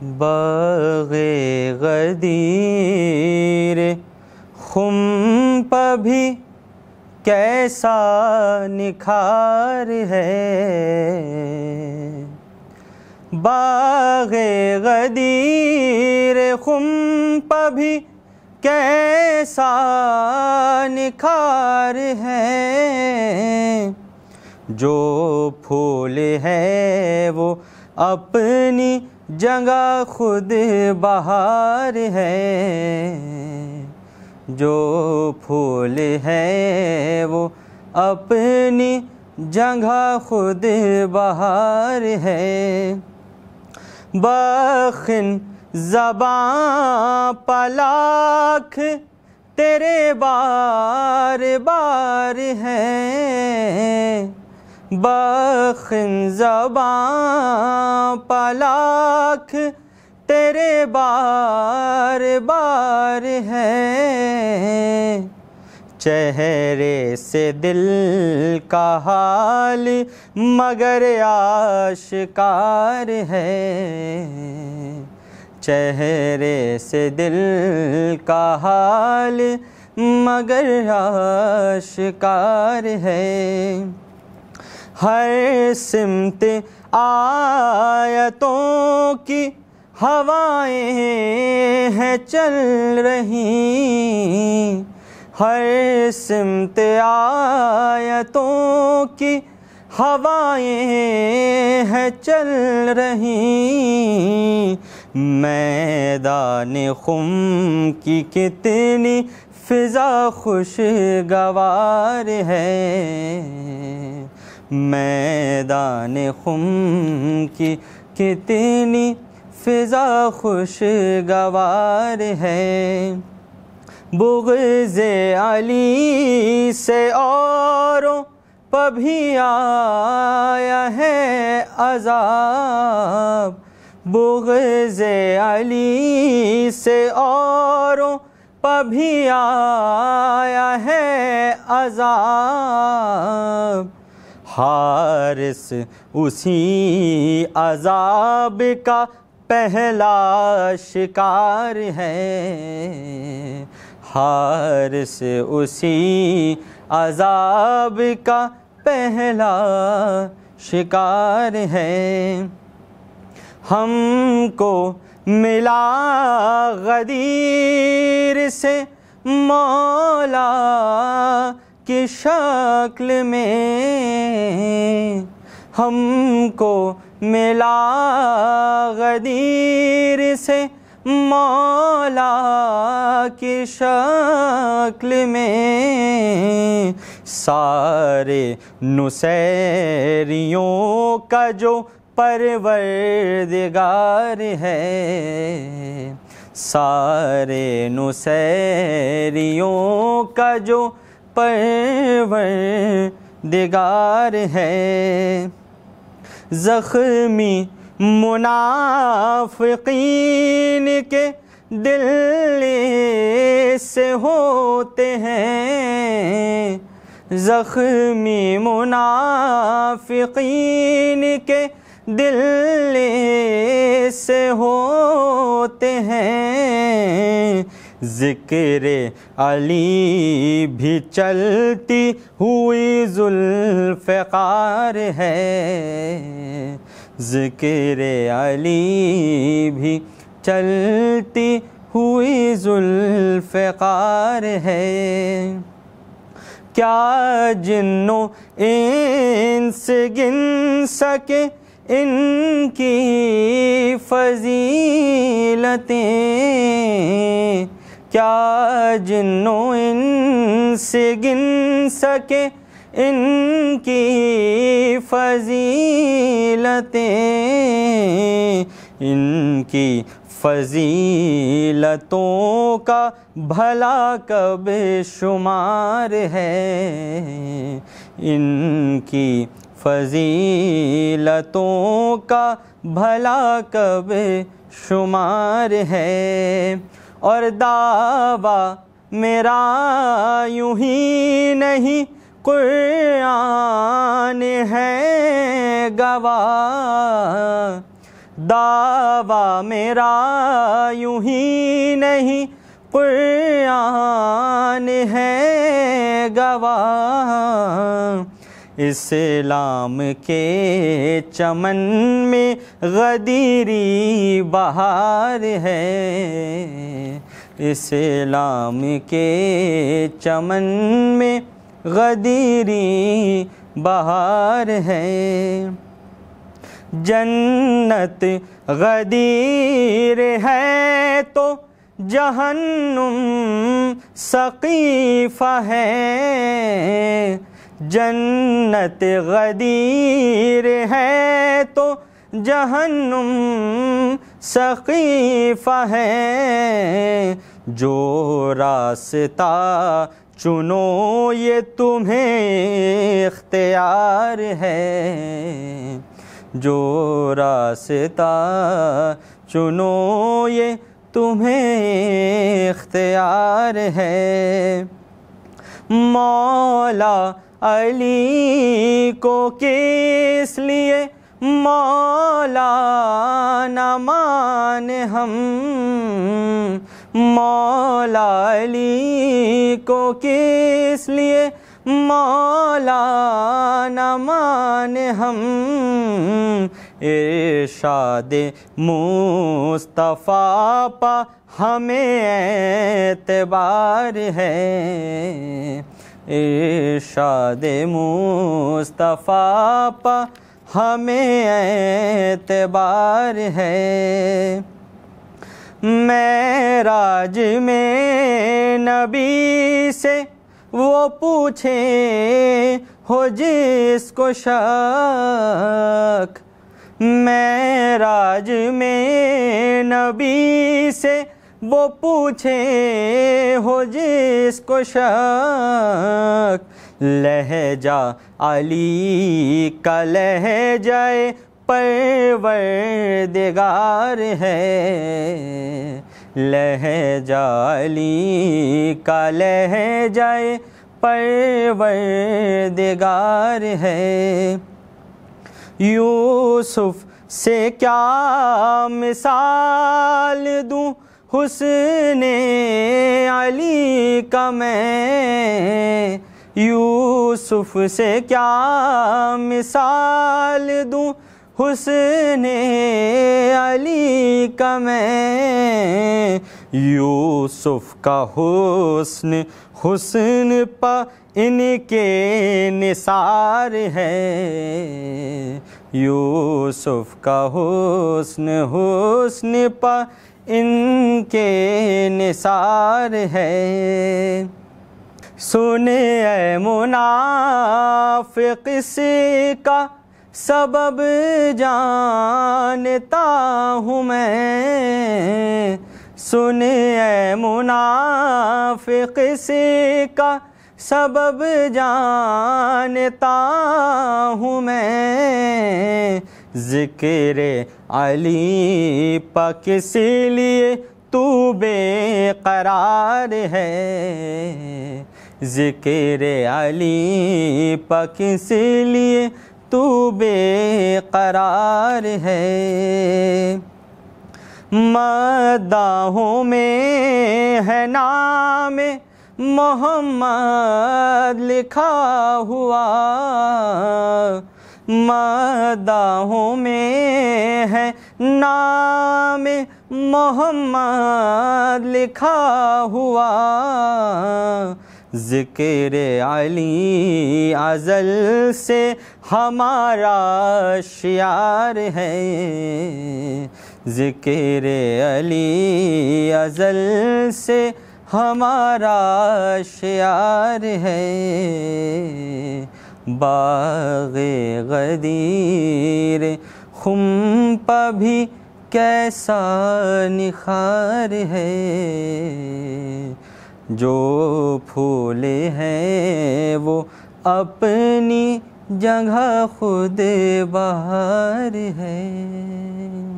बागे गदीर खुम भी कैसा निखार है बागे गदीर खुम भी कैसा निखार है जो फूल है वो अपनी जगह खुद बाहर है जो फूल है वो अपनी जगह खुद बाहर है बखिन जबान पलाख तेरे बार बार है बखिन जबां पलाख तेरे बार बार है चेहरे से दिल का हाल मगर आशकार है चेहरे से दिल का हाल मगर आशकार है हर सिमत आयतों की हवाएं हैं चल रही हर सिमत आयतों की हवाएं हैं चल रही मैदान खुम की कितनी फ़िज़ा खुशगवार है मैदान खुम की कितनी फिजा खुशगवार है बुगज अली से औरों पभी आया है अजाब बुगज अली से औरों पभी आया है अजाब हारिस उसी अजाब का पहला शिकार है हारिस उसी अजाब का पहला शिकार है हमको मिला गदीर से मौला की शक्ल में हमको मिला गदीर से मौला के शक्ल में सारे नुसैरियों का जो परवरदिगार है सारे नुसैरियों का जो दिगार है ज़ख्मी मुनाफिकीन के दिल से होते हैं ज़ख्मी मुनाफिकीन के दिल से होते हैं जिक्र अली भी चलती हुई जुल्फ़ार है जिक्र अली भी चलती हुई जुल्फ़ार है क्या जिन्नो इंस गिन सके इनकी फजीलतें क्या जिन्नो से गिन सके इनकी फजीलतें इनकी फजीलतों का भला कब शुमार है इनकी फजीलतों का भला कब शुमार है और दावा मेरा यूं ही नहीं कुरान है गवाह दावा मेरा यूं ही नहीं कुरान है गवाह इस्लाम के चमन में गदीरी बहार है इस्लाम के चमन में गदीरी बहार है जन्नत गदीर है तो जहन्नुम सकीफ़ है जन्नत गदीर है तो जहन्नुम सकीफ़ है जो रास्ता चुनो ये तुम्हें इख्तियार है जो रास्ता चुनो ये तुम्हें इख्तियार है मौला अली को किस लिए मौला मान हम मौला अली को किस लिए मौला मान हम इर्शाद मुस्तफ़ा पा हमें एतबार है इर्शाद मुस्तफ़ा पा हमें एतबार है मैं राज में नबी से वो पूछे हो जिसको शक मैं राज में नबी से वो पूछे हो जिसको शक लहजा अली का लहजाए परवरदिगार है लहजा अली का लहजाए परवरदिगार है यूसुफ से क्या मिसाल दूँ हुसन अली का मैं यूसुफ से क्या मिसाल दूँ हुसन अली का मैं यूसुफ का हुस्न हुस्न पा इनके निसार है यूसुफ का हुस्न हुस्न पा इनके निसार है सुने मुनाफिक का सबब जानता हूँ मैं सुने मुनाफिक का सबब जानता हूँ मैं जिक्र अली पक किसी लिए तू बेकरार है जिक्र अली पक किसी लिए तू बेकरार है मदाहों में है नाम मोहम्मद लिखा हुआ मदाहों में है नाम मोहम्मद लिखा हुआ ज़िक्र अली अजल से हमारा शियार है ज़िक्र अली अजल से हमारा शियार है बाग गदीर खुम भी कैसा निखार है जो फूल हैं वो अपनी जगह खुद बाहर है